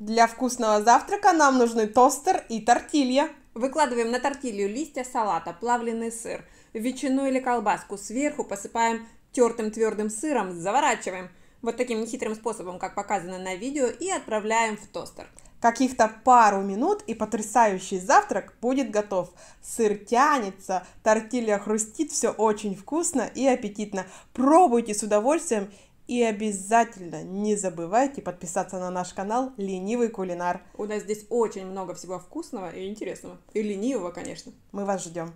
Для вкусного завтрака нам нужны тостер и тортилья. Выкладываем на тортилью листья салата, плавленый сыр, ветчину или колбаску. Сверху посыпаем тертым твердым сыром, заворачиваем вот таким нехитрым способом, как показано на видео, и отправляем в тостер. Каких-то пару минут и потрясающий завтрак будет готов. Сыр тянется, тортилья хрустит, все очень вкусно и аппетитно. Пробуйте с удовольствием и обязательно не забывайте подписаться на наш канал «Ленивый кулинар». У нас здесь очень много всего вкусного и интересного. И ленивого, конечно. Мы вас ждем.